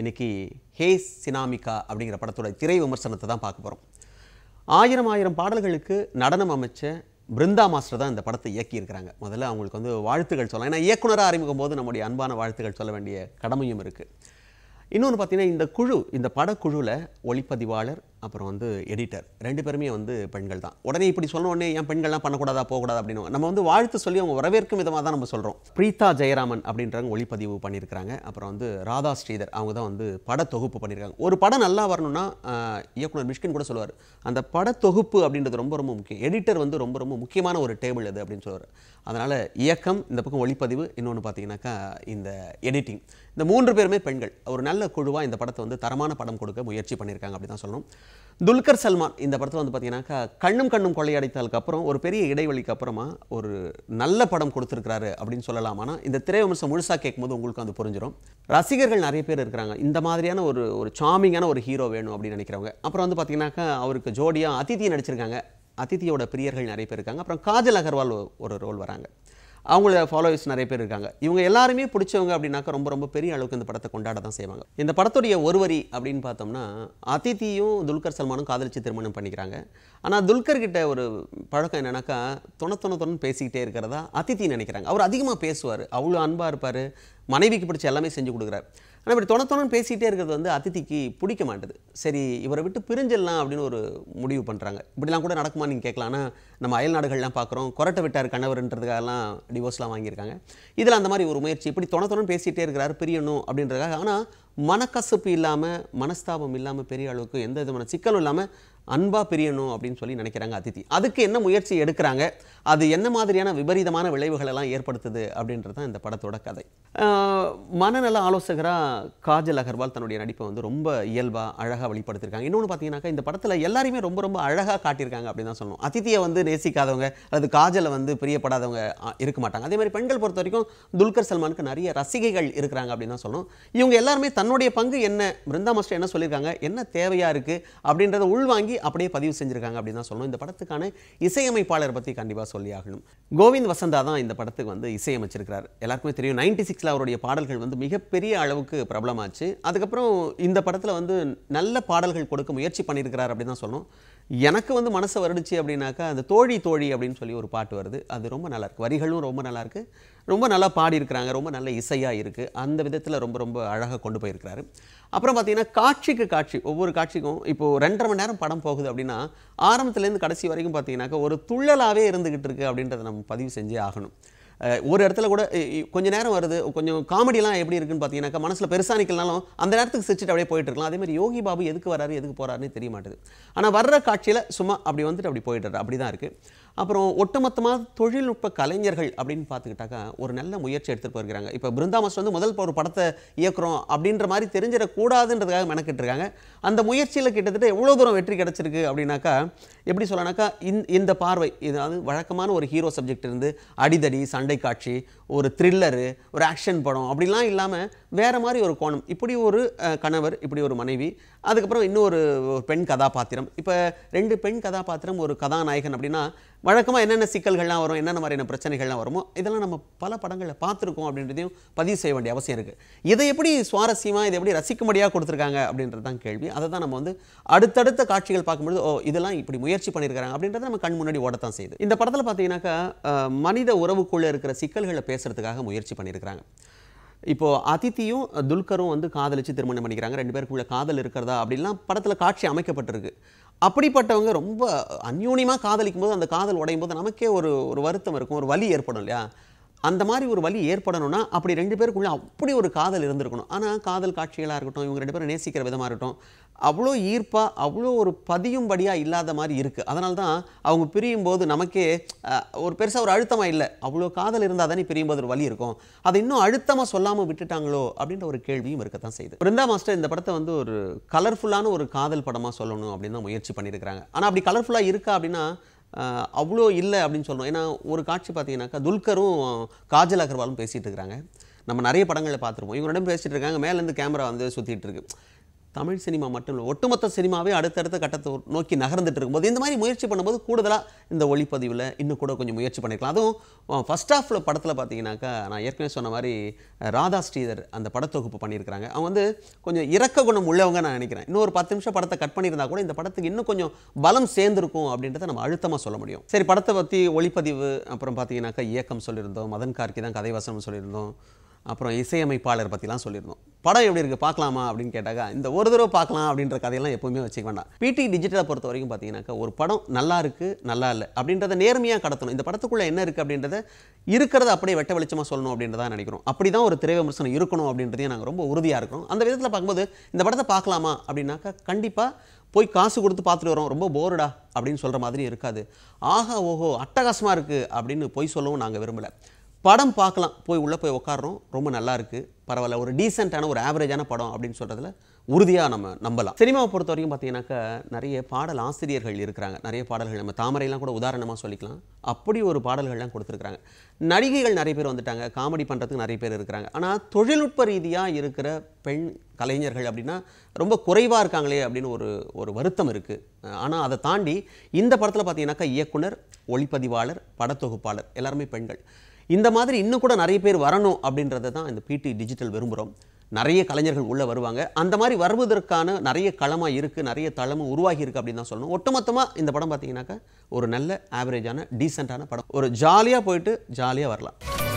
இன்றைக்கி ஹேஸ் சினாமிகா அப்படிங்கிற படத்தோட திரை விமர்சனத்தை தான் பார்க்க போகிறோம் ஆயிரம் ஆயிரம் பாடல்களுக்கு நடனம் அமைச்ச பிருந்தா மாஸ்டர் தான் இந்த படத்தை இயக்கியிருக்கிறாங்க முதல்ல அவங்களுக்கு வந்து வாழ்த்துக்கள் சொல்லலாம் ஏன்னா இயக்குனராக அறிமுகம் போது நம்முடைய அன்பான வாழ்த்துக்கள் சொல்ல வேண்டிய கடமையும் இருக்குது இன்னொன்று பார்த்திங்கன்னா இந்த குழு இந்த படக்குழுவில் ஒளிப்பதிவாளர் அப்புறம் வந்து எடிட்டர் ரெண்டு பேருமே வந்து பெண்கள் தான் உடனே இப்படி உடனே ஏன் பெண்கள்லாம் பண்ணக்கூடாதா போகக்கூடாது அப்படின்னு நம்ம வந்து வாழ்த்து சொல்லி அவங்க வரவேற்கும் விதமாக தான் நம்ம சொல்கிறோம் பிரீதா ஜெயராமன் அப்படின்றவங்க ஒளிப்பதிவு பண்ணியிருக்கிறாங்க அப்புறம் வந்து ராதா ஸ்ரீதர் அவங்க தான் வந்து பட தொகுப்பு பண்ணியிருக்காங்க ஒரு படம் நல்லா வரணும்னா இயக்குனர் மிஷ்கின் கூட சொல்லுவார் அந்த பட தொகுப்பு அப்படின்றது ரொம்ப ரொம்ப முக்கியம் எடிட்டர் வந்து ரொம்ப ரொம்ப முக்கியமான ஒரு டேபிள் இது அப்படின்னு சொல்லுவார் அதனால் இயக்கம் இந்த பக்கம் ஒளிப்பதிவு இன்னொன்று பார்த்தீங்கன்னாக்கா இந்த எடிட்டிங் இந்த மூன்று பேருமே பெண்கள் ஒரு நல்ல குழுவாக இந்த படத்தை வந்து தரமான படம் கொடுக்க முயற்சி பண்ணியிருக்காங்க அப்படி தான் சொல்லணும் துல்கர் சல்மான் இந்த படத்தில் வந்து பார்த்தீங்கன்னாக்கா கண்ணும் கண்ணும் கொள்ளையடைத்ததுக்கு அப்புறம் ஒரு பெரிய இடைவெளிக்கு அப்புறமா ஒரு நல்ல படம் கொடுத்துருக்கிறாரு அப்படின்னு சொல்லலாம் ஆனால் இந்த திரை விமர்சனம் முழுசாக கேட்கும்போது உங்களுக்கு அது புரிஞ்சிடும் ரசிகர்கள் நிறைய பேர் இருக்கிறாங்க இந்த மாதிரியான ஒரு ஒரு சாமிங்கான ஒரு ஹீரோ வேணும் அப்படின்னு நினைக்கிறவங்க அப்புறம் வந்து பார்த்தீங்கன்னாக்கா அவருக்கு ஜோடியாக அதித்தி நடிச்சிருக்காங்க அதித்தியோட பிரியர்கள் நிறைய பேர் இருக்காங்க அப்புறம் காஜல் அகர்வால் ஒரு ரோல் வராங்க அவங்கள ஃபாலோவர்ஸ் நிறைய பேர் இருக்காங்க இவங்க எல்லாருமே பிடிச்சவங்க அப்படின்னாக்கா ரொம்ப ரொம்ப பெரிய அளவுக்கு இந்த படத்தை கொண்டாட தான் செய்வாங்க இந்த படத்துடைய ஒருவரி அப்படின்னு பார்த்தோம்னா அதித்தியும் துல்கர் சல்மானும் காதலிச்சு திருமணம் பண்ணிக்கிறாங்க ஆனால் துல்கர் கிட்ட ஒரு பழக்கம் என்னன்னாக்கா துணை தொண பேசிக்கிட்டே இருக்கிறதா அதித்தி நினைக்கிறாங்க அவர் அதிகமாக பேசுவார் அவ்வளோ அன்பாக இருப்பார் மனைவிக்கு பிடிச்ச எல்லாமே செஞ்சு கொடுக்குறாரு ஆனால் இப்படி தொணத்தொணன்னு பேசிகிட்டே இருக்கிறது வந்து அதித்திக்கு பிடிக்க மாட்டேது சரி இவரை விட்டு பிரிஞ்சிடலாம் அப்படின்னு ஒரு முடிவு பண்ணுறாங்க இப்படிலாம் கூட நடக்குமா நீங்கள் கேட்கலாம் ஆனால் நம்ம அயல் நாடுகள்லாம் பார்க்குறோம் கொரட்டை விட்டார் கணவர்ன்றதுக்காகலாம் டிவோர்ஸ்லாம் வாங்கியிருக்காங்க இதில் அந்த மாதிரி ஒரு முயற்சி இப்படி தொணத்தொணன்னு பேசிகிட்டே இருக்கிறாரு பிரியணும் அப்படின்றதுக்காக ஆனால் மனக்கசப்பு இல்லாமல் மனஸ்தாபம் இல்லாமல் பெரிய அளவுக்கு எந்த விதமான சிக்கலும் இல்லாமல் அன்பாக பிரியணும் அப்படின்னு சொல்லி நினைக்கிறாங்க அதித்தி அதுக்கு என்ன முயற்சி எடுக்கிறாங்க அது என்ன மாதிரியான விபரீதமான விளைவுகளெல்லாம் ஏற்படுத்துது அப்படின்றது தான் இந்த படத்தோட கதை மனநல ஆலோசகராக காஜல் அகர்வால் தன்னுடைய நடிப்பை வந்து ரொம்ப இயல்பாக அழகாக வெளிப்படுத்திருக்காங்க இன்னொன்று பார்த்தீங்கன்னாக்கா இந்த படத்தில் எல்லாருமே ரொம்ப ரொம்ப அழகாக காட்டியிருக்காங்க அப்படின்னு தான் சொல்லணும் அதித்தியை வந்து நேசிக்காதவங்க அல்லது காஜலை வந்து பிரியப்படாதவங்க இருக்க மாட்டாங்க அதே மாதிரி பெண்கள் பொறுத்த வரைக்கும் துல்கர் சல்மானுக்கு நிறைய ரசிகைகள் இருக்கிறாங்க அப்படின்னு தான் சொல்லணும் இவங்க எல்லாருமே தன்னுடைய பங்கு என்ன பிருந்தா மாஸ்டர் என்ன சொல்லியிருக்காங்க என்ன தேவையாக இருக்குது அப்படின்றத உள்வாங்கி வாங்கி அப்படியே பதிவு செஞ்சுருக்காங்க அப்படின்னு தான் சொல்லணும் இந்த படத்துக்கான இசையமைப்பாளர் பற்றி கண்டிப்பாக சொல்லி ஆகணும் கோவிந்த் வசந்தா தான் இந்த படத்துக்கு வந்து இசையமைச்சிருக்கிறார் எல்லாருக்குமே தெரியும் நைன்டி சிக்ஸில் அவருடைய பாடல்கள் வந்து மிகப்பெரிய அளவுக்கு பிரபலமாச்சு அதுக்கப்புறம் இந்த படத்தில் வந்து நல்ல பாடல்கள் கொடுக்க முயற்சி பண்ணியிருக்கிறார் அப்படின்னு தான் சொல்லணும் எனக்கு வந்து மனசை வருடுச்சு அப்படின்னாக்கா அந்த தோழி தோழி அப்படின்னு சொல்லி ஒரு பாட்டு வருது அது ரொம்ப நல்லா இருக்குது வரிகளும் ரொம்ப நல்லாயிருக்கு ரொம்ப நல்லா பாடியிருக்கிறாங்க ரொம்ப நல்ல இசையாக இருக்குது அந்த விதத்தில் ரொம்ப ரொம்ப அழகாக கொண்டு போயிருக்கிறாரு அப்புறம் பார்த்திங்கன்னா காட்சிக்கு காட்சி ஒவ்வொரு காட்சிக்கும் இப்போது ரெண்டரை மணி நேரம் படம் போகுது அப்படின்னா ஆரம்பத்துலேருந்து கடைசி வரைக்கும் பார்த்தீங்கன்னாக்கா ஒரு துள்ளலாகவே இருந்துக்கிட்டு இருக்குது அப்படின்றத நம்ம பதிவு செஞ்சே ஆகணும் ஒரு இடத்துல கூட கொஞ்ச நேரம் வருது கொஞ்சம் காமெடியெலாம் எப்படி இருக்குன்னு பார்த்தீங்கன்னாக்கா மனசில் பெருசாக நிற்கலனாலும் அந்த நேரத்துக்கு சிரிச்சிட்டு அப்படியே போயிட்டு இருக்கலாம் அதே மாதிரி யோகி பாபு எதுக்கு வராரு எதுக்கு போகிறாருன்னு தெரிய மாட்டேது ஆனால் வர்ற காட்சியில் சும்மா அப்படி வந்துட்டு அப்படி போயிட்டு அப்படி தான் இருக்குது அப்புறம் ஒட்டுமொத்தமாக தொழில்நுட்ப கலைஞர்கள் அப்படின்னு பார்த்துக்கிட்டாக்கா ஒரு நல்ல முயற்சி எடுத்துகிட்டு போயிருக்கிறாங்க இப்போ பிருந்தா வந்து முதல் ஒரு படத்தை இயக்குறோம் அப்படின்ற மாதிரி தெரிஞ்சிடக்கூடாதுன்றதுக்காக மெனக்கிட்டு இருக்காங்க அந்த முயற்சியில் கிட்டத்தட்ட எவ்வளோ தூரம் வெற்றி கிடச்சிருக்கு அப்படின்னாக்கா எப்படி சொல்லனாக்கா இந்த பார்வை இதாவது வழக்கமான ஒரு ஹீரோ சப்ஜெக்ட் இருந்து அடிதடி சண்டை சண்டை காட்சி ஒரு த்ரில்லரு ஒரு ஆக்ஷன் படம் அப்படிலாம் இல்லாமல் வேறு மாதிரி ஒரு கோணம் இப்படி ஒரு கணவர் இப்படி ஒரு மனைவி அதுக்கப்புறம் இன்னொரு பெண் கதாபாத்திரம் இப்போ ரெண்டு பெண் கதாபாத்திரம் ஒரு கதாநாயகன் அப்படின்னா வழக்கமாக என்னென்ன சிக்கல்கள்லாம் வரும் என்னென்ன மாதிரியான பிரச்சனைகள்லாம் வருமோ இதெல்லாம் நம்ம பல படங்களில் பார்த்துருக்கோம் அப்படின்றதையும் பதிவு செய்ய வேண்டிய அவசியம் இருக்குது இதை எப்படி சுவாரஸ்யமாக இதை எப்படி ரசிக்கும்படியாக கொடுத்துருக்காங்க அப்படின்றது தான் கேள்வி அதை தான் நம்ம வந்து அடுத்தடுத்த காட்சிகள் பார்க்கும்பொழுது ஓ இதெல்லாம் இப்படி முயற்சி பண்ணியிருக்கிறாங்க அப்படின்றத நம்ம கண் முன்னாடி ஓடத்தான் செய்யுது இந்த படத்தில் பார்த்தீங்கன்னாக்கா மனித உறவுக்குள்ளே இருக்கிற சிக்கல்களை பேசுகிறதுக்காக முயற்சி பண்ணியிருக்கிறாங்க இப்போது அதித்தியும் துல்கரும் வந்து காதலிச்சு திருமணம் பண்ணிக்கிறாங்க ரெண்டு உள்ள காதல் இருக்கிறதா அப்படின்லாம் படத்தில் காட்சி அமைக்கப்பட்டிருக்கு அப்படிப்பட்டவங்க ரொம்ப அந்யூன்யமாக காதலிக்கும் போது அந்த காதல் உடையும் போது நமக்கே ஒரு ஒரு வருத்தம் இருக்கும் ஒரு வலி ஏற்படும் இல்லையா அந்த மாதிரி ஒரு வழி ஏற்படணும்னா அப்படி ரெண்டு பேருக்குள்ளே அப்படி ஒரு காதல் இருந்திருக்கணும் ஆனால் காதல் காட்சிகளாக இருக்கட்டும் இவங்க ரெண்டு பேரும் நேசிக்கிற விதமாக இருக்கட்டும் அவ்வளோ ஈர்ப்பாக அவ்வளோ ஒரு பதியும்படியாக இல்லாத மாதிரி இருக்குது அதனால தான் அவங்க பிரியும் போது நமக்கே ஒரு பெருசாக ஒரு அழுத்தமாக இல்லை அவ்வளோ காதல் இருந்தால் தானே பிரியும் போது ஒரு வழி இருக்கும் அதை இன்னும் அழுத்தமாக சொல்லாமல் விட்டுட்டாங்களோ அப்படின்ற ஒரு கேள்வியும் இருக்க தான் செய்யுது பிருந்தா மாஸ்டர் இந்த படத்தை வந்து ஒரு கலர்ஃபுல்லான ஒரு காதல் படமாக சொல்லணும் அப்படின்னு தான் முயற்சி பண்ணியிருக்கிறாங்க ஆனால் அப்படி கலர்ஃபுல்லாக இருக்கா அப்படின்னா அவ்வளோ இல்லை அப்படின்னு சொல்லணும் ஏன்னா ஒரு காட்சி பார்த்தீங்கன்னாக்கா துல்கரும் காஜல் அகர்வாலும் பேசிகிட்டு இருக்கிறாங்க நம்ம நிறைய படங்களை பார்த்துருப்போம் இவங்க ரெண்டும் பேசிகிட்டு இருக்காங்க மேலேருந்து கேமரா வந்து சுற்றிட்டு இருக்கு தமிழ் சினிமா மட்டும் இல்லை ஒட்டுமொத்த சினிமாவே அடுத்தடுத்த கட்டத்தை நோக்கி நகர்ந்துட்டு இருக்கும்போது இந்த மாதிரி முயற்சி பண்ணும்போது கூடுதலாக இந்த ஒளிப்பதிவில் இன்னும் கூட கொஞ்சம் முயற்சி பண்ணிக்கலாம் அதுவும் ஃபஸ்ட் ஆஃபில் படத்தில் பார்த்தீங்கன்னாக்கா நான் ஏற்கனவே சொன்ன மாதிரி ராதா ஸ்ரீதர் அந்த படத்தொகுப்பு பண்ணியிருக்கிறாங்க அவங்க வந்து கொஞ்சம் இறக்க குணம் உள்ளவங்க நான் நினைக்கிறேன் இன்னும் ஒரு பத்து நிமிஷம் படத்தை கட் பண்ணியிருந்தா கூட இந்த படத்துக்கு இன்னும் கொஞ்சம் பலம் சேர்ந்துருக்கும் அப்படின்றத நம்ம அழுத்தமாக சொல்ல முடியும் சரி படத்தை பற்றி ஒளிப்பதிவு அப்புறம் பார்த்தீங்கன்னாக்கா இயக்கம் சொல்லியிருந்தோம் மதன் கார்கி தான் வசனம் சொல்லியிருந்தோம் அப்புறம் இசையமைப்பாளர் பற்றிலாம் சொல்லியிருந்தோம் படம் எப்படி இருக்குது பார்க்கலாமா அப்படின்னு கேட்டாக்கா இந்த ஒரு தடவை பார்க்கலாம் அப்படின்ற கதையெல்லாம் எப்போவுமே வச்சுக்க வேண்டாம் பிடி டிஜிட்டலை பொறுத்த வரைக்கும் பார்த்தீங்கன்னாக்கா ஒரு படம் நல்லா இருக்குது நல்லா இல்லை அப்படின்றத நேர்மையாக கடத்தணும் இந்த படத்துக்குள்ளே என்ன இருக்குது அப்படின்றத இருக்கிறத அப்படியே வெட்ட வெளிச்சமாக சொல்லணும் அப்படின்றதா நினைக்கிறோம் அப்படி தான் ஒரு திரை விமர்சனம் இருக்கணும் அப்படின்றதையும் நாங்கள் ரொம்ப உறுதியாக இருக்கிறோம் அந்த விதத்தில் பார்க்கும்போது இந்த படத்தை பார்க்கலாமா அப்படின்னாக்கா கண்டிப்பாக போய் காசு கொடுத்து பார்த்துட்டு வரோம் ரொம்ப போர்டா அப்படின்னு சொல்கிற மாதிரி இருக்காது ஆஹா ஓஹோ அட்டகாசமாக இருக்குது அப்படின்னு போய் சொல்லவும் நாங்கள் விரும்பலை படம் பார்க்கலாம் போய் உள்ளே போய் உட்காடுறோம் ரொம்ப நல்லா இருக்குது பரவாயில்ல ஒரு டீசெண்டான ஒரு ஆவரேஜான படம் அப்படின்னு சொல்கிறதுல உறுதியாக நம்ம நம்பலாம் சினிமாவை பொறுத்த வரைக்கும் பார்த்தீங்கன்னாக்கா நிறைய பாடல் ஆசிரியர்கள் இருக்கிறாங்க நிறைய பாடல்கள் நம்ம தாமரைலாம் கூட உதாரணமாக சொல்லிக்கலாம் அப்படி ஒரு பாடல்கள்லாம் கொடுத்துருக்குறாங்க நடிகைகள் நிறைய பேர் வந்துட்டாங்க காமெடி பண்ணுறதுக்கு நிறைய பேர் இருக்கிறாங்க ஆனால் தொழில்நுட்ப ரீதியாக இருக்கிற பெண் கலைஞர்கள் அப்படின்னா ரொம்ப குறைவாக இருக்காங்களே அப்படின்னு ஒரு ஒரு வருத்தம் இருக்குது ஆனால் அதை தாண்டி இந்த படத்தில் பார்த்தீங்கன்னாக்கா இயக்குனர் ஒளிப்பதிவாளர் படத்தொகுப்பாளர் எல்லாருமே பெண்கள் இந்த மாதிரி இன்னும் கூட நிறைய பேர் வரணும் அப்படின்றத தான் இந்த பிடி டிஜிட்டல் விரும்புகிறோம் நிறைய கலைஞர்கள் உள்ளே வருவாங்க அந்த மாதிரி வருவதற்கான நிறைய களமாக இருக்குது நிறைய தளமும் உருவாகி இருக்குது அப்படின்னு தான் சொல்லணும் ஒட்டுமொத்தமாக இந்த படம் பார்த்தீங்கன்னாக்கா ஒரு நல்ல ஆவரேஜான டீசெண்டான படம் ஒரு ஜாலியாக போயிட்டு ஜாலியாக வரலாம்